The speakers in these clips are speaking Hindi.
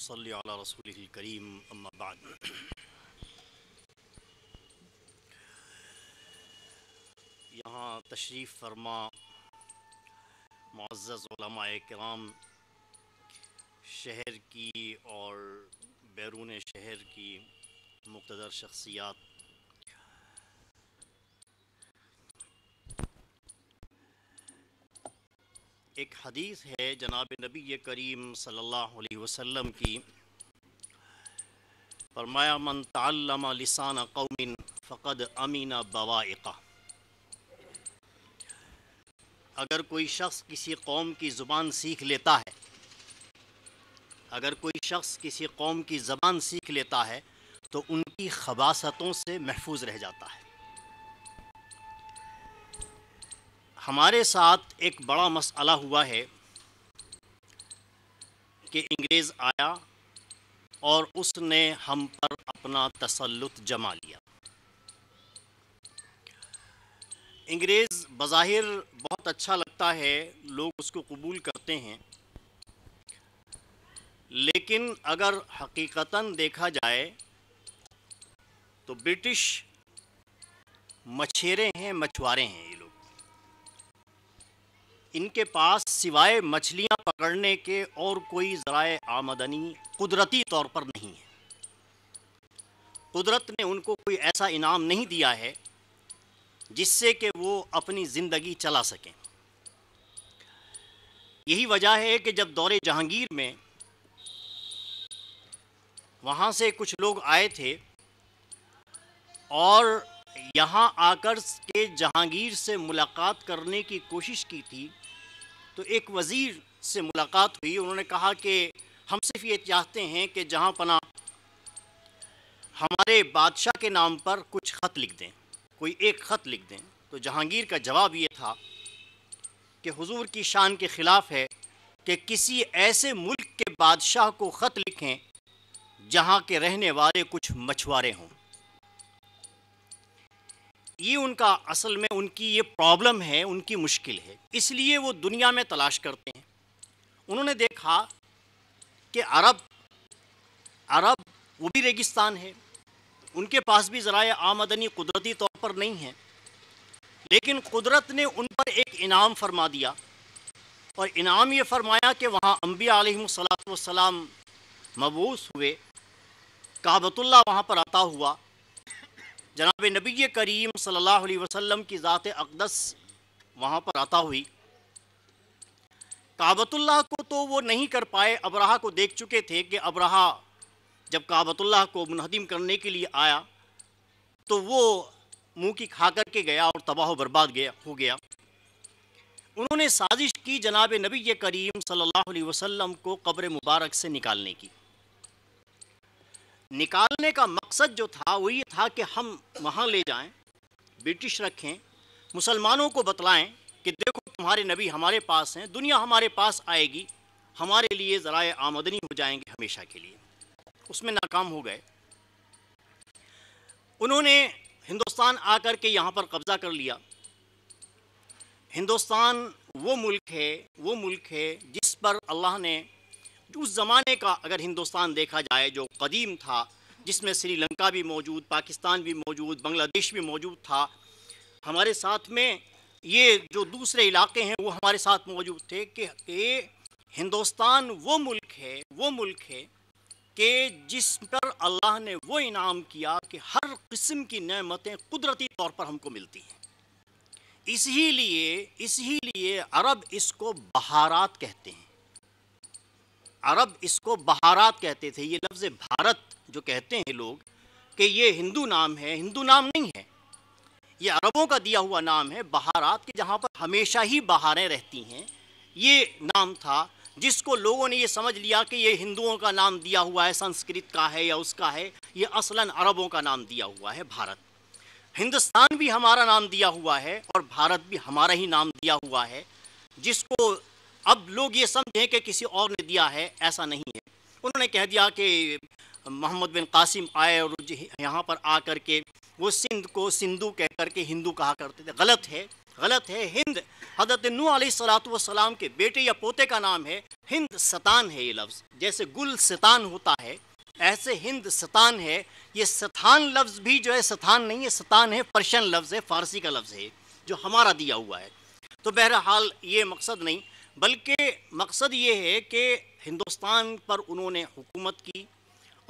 وصلي على رسوله الكريم أما بعد यहाँ तशरीफ़ फरमा मुआज़ कराम शहर की और बैरून शहर की मुख्तर शख्सियात एक हदीस है जनाब नबी करीम सल्लल्लाहु अलैहि वसल्लम की फरमाया मन तल्लम लिसान कौमिन फ़कद अमीना बवाइका अगर कोई शख्स किसी कौम की ज़ुबान सीख लेता है अगर कोई शख्स किसी कौम की ज़बान सीख लेता है तो उनकी खबासतों से महफूज रह जाता है हमारे साथ एक बड़ा मसला हुआ है कि अंग्रेज़ आया और उसने हम पर अपना तसल्लुत जमा लिया अंग्रेज़ बज़ाहिर बहुत अच्छा लगता है लोग उसको कबूल करते हैं लेकिन अगर हकीकता देखा जाए तो ब्रिटिश मछेरे हैं मछुआरे हैं इनके पास सिवाय मछलियां पकड़ने के और कोई ज़राए आमदनी कुदरती तौर पर नहीं है कुदरत ने उनको कोई ऐसा इनाम नहीं दिया है जिससे कि वो अपनी ज़िंदगी चला सकें यही वजह है कि जब दौरे जहांगीर में वहाँ से कुछ लोग आए थे और यहाँ आकर के जहांगीर से मुलाकात करने की कोशिश की थी तो एक वज़ीर से मुलाकात हुई उन्होंने कहा कि हम सिर्फ ये चाहते हैं कि जहाँ पना हमारे बादशाह के नाम पर कुछ ख़त लिख दें कोई एक ख़त लिख दें तो जहांगीर का जवाब ये था कि हुजूर की शान के ख़िलाफ़ है कि किसी ऐसे मुल्क के बादशाह को ख़त लिखें जहाँ के रहने वाले कुछ मछुआरे हों ये उनका असल में उनकी ये प्रॉब्लम है उनकी मुश्किल है इसलिए वो दुनिया में तलाश करते हैं उन्होंने देखा कि अरब अरब वो भी रेगिस्तान है उनके पास भी ज़रा आमदनी कुदरती तौर पर नहीं है लेकिन कुदरत ने उन पर एक इनाम फरमा दिया और इनाम ये फरमाया कि वहाँ अम्बिया सलाम मबूस हुए काबतुल्ला वहाँ पर आता हुआ जनाब नबी करीम सल्लल्लाहु अलैहि वसल्लम की ज़ात अकदस वहाँ पर आता हुई काबतुल्लाह को तो वो नहीं कर पाए अब्रहा को देख चुके थे कि अब्रहा जब काबतुल्लाह को मुनहदिम करने के लिए आया तो वो मुँह की खा करके गया और तबाह बर्बाद गया हो गया उन्होंने साजिश की जनाब नबी करीम सल्लल्लाहु अलैहि वसल्लम को कब्र मुबारक से निकालने की निकालने का मकसद जो था वो ये था कि हम वहाँ ले जाएं ब्रिटिश रखें मुसलमानों को बतलाएं कि देखो तुम्हारे नबी हमारे पास हैं दुनिया हमारे पास आएगी हमारे लिए ज़रा आमदनी हो जाएंगे हमेशा के लिए उसमें नाकाम हो गए उन्होंने हिंदुस्तान आकर के यहाँ पर कब्ज़ा कर लिया हिंदुस्तान वो मुल्क है वो मुल्क है जिस पर अल्लाह ने उस ज़माने का अगर हिंदुस्तान देखा जाए जो कदीम था जिसमें श्रीलंका भी मौजूद पाकिस्तान भी मौजूद बांग्लादेश भी मौजूद था हमारे साथ में ये जो दूसरे इलाके हैं वो हमारे साथ मौजूद थे कि हिंदुस्तान वो मुल्क है वो मुल्क है कि जिस पर अल्लाह ने वो इनाम किया कि हर किस्म की नमतें कुदरती तौर पर हमको मिलती हैं इसी लिए इसी लिए अरब इसको बहारात कहते हैं अरब इसको बहारात कहते थे ये लफ्ज़ भारत जो कहते हैं लोग कि ये हिंदू नाम है हिंदू नाम नहीं है ये अरबों का दिया हुआ नाम है बहारात के जहाँ पर हमेशा ही बहारें रहती हैं ये नाम था जिसको लोगों ने ये समझ लिया कि ये हिंदुओं का नाम दिया हुआ है संस्कृत का है या उसका है ये असलन अरबों का नाम दिया हुआ है भारत हिंदुस्तान भी हमारा नाम दिया हुआ है और भारत भी हमारा ही नाम दिया हुआ है जिसको अब लोग ये समझें कि किसी और ने दिया है ऐसा नहीं है उन्होंने कह दिया कि मोहम्मद बिन कासिम आए और यहाँ पर आ कर के वो सिंध को सिंधु कह कर के हिंदू कहा करते थे गलत है गलत है हिंद हजरत नू सलाम के बेटे या पोते का नाम है हिंद सतान है ये लफ्ज़ जैसे गुल सतान होता है ऐसे हिंद सतान है ये सतान लफ्ज़ भी जो है सतान नहीं है सतान है पर्शियन लफ्ज़ है फ़ारसी का लफ्ज़ है जो हमारा दिया हुआ है तो बहरहाल ये मकसद नहीं बल्कि मकसद ये है कि हिंदुस्तान पर उन्होंने हुकूमत की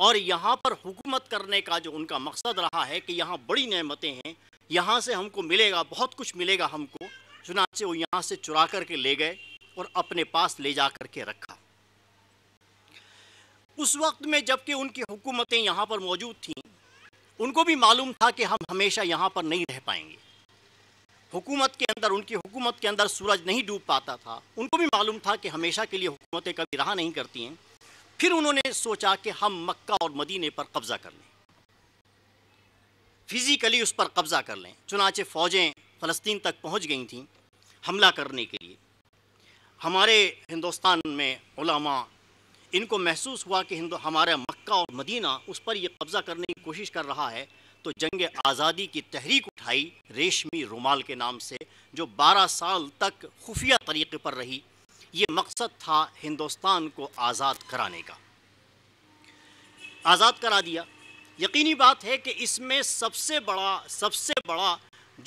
और यहाँ पर हुकूमत करने का जो उनका मकसद रहा है कि यहाँ बड़ी नमतें हैं यहाँ से हमको मिलेगा बहुत कुछ मिलेगा हमको चुनाचे वो यहाँ से चुरा करके ले गए और अपने पास ले जा करके रखा उस वक्त में जबकि उनकी हुकूमतें यहाँ पर मौजूद थीं उनको भी मालूम था कि हम हमेशा यहाँ पर नहीं रह पाएंगे हुकूमत के अंदर उनकी हुकूमत के अंदर सूरज नहीं डूब पाता था उनको भी मालूम था कि हमेशा के लिए हुकूमतें कभी रहा नहीं करती हैं फिर उन्होंने सोचा कि हम मक्का और मदीने पर कब्ज़ा कर लें फिज़िकली उस पर कब्ज़ा कर लें चुनाचे फ़ौजें फ़लस्तीन तक पहुँच गई थी हमला करने के लिए हमारे हिंदुस्तान में उलमा इनको महसूस हुआ कि हिंदू हमारा मक्का और मदीना उस पर ये कब्ज़ा करने की कोशिश कर रहा है तो जंग आज़ादी की तहरीक उठाई रेशमी रुमाल के नाम से जो 12 साल तक खुफिया तरीके पर रही ये मकसद था हिंदुस्तान को आज़ाद कराने का आज़ाद करा दिया यकीनी बात है कि इसमें सबसे बड़ा सबसे बड़ा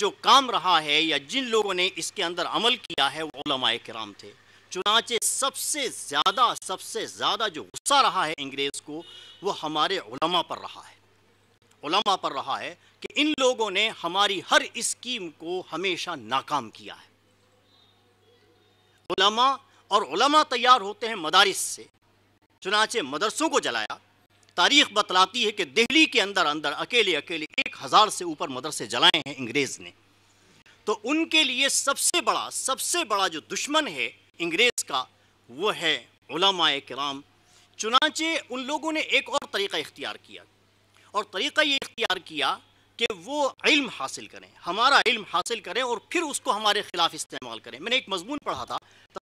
जो काम रहा है या जिन लोगों ने इसके अंदर अमल किया है वो कराम थे चुनाचे सबसे ज़्यादा सबसे ज़्यादा जो गुस्सा रहा है अंग्रेज़ को वो हमारे उलमा पर रहा है उलमा पर रहा है कि इन लोगों ने हमारी हर स्कीम को हमेशा नाकाम किया है उलमा और उलमा तैयार होते हैं मदारस से चुनाचे मदरसों को जलाया तारीख बतलाती है कि दिल्ली के अंदर अंदर अकेले अकेले एक हज़ार से ऊपर मदरसे जलाए हैं अंग्रेज ने तो उनके लिए सबसे बड़ा सबसे बड़ा जो दुश्मन है अंग्रेज का वो है कराम चुनाचे उन लोगों ने एक और तरीका इख्तियार किया और तरीका ये इख्तियार किया कि वो इल्म हासिल करें हमारा इल्म हासिल करें और फिर उसको हमारे ख़िलाफ़ इस्तेमाल करें मैंने एक मजमून पढ़ा था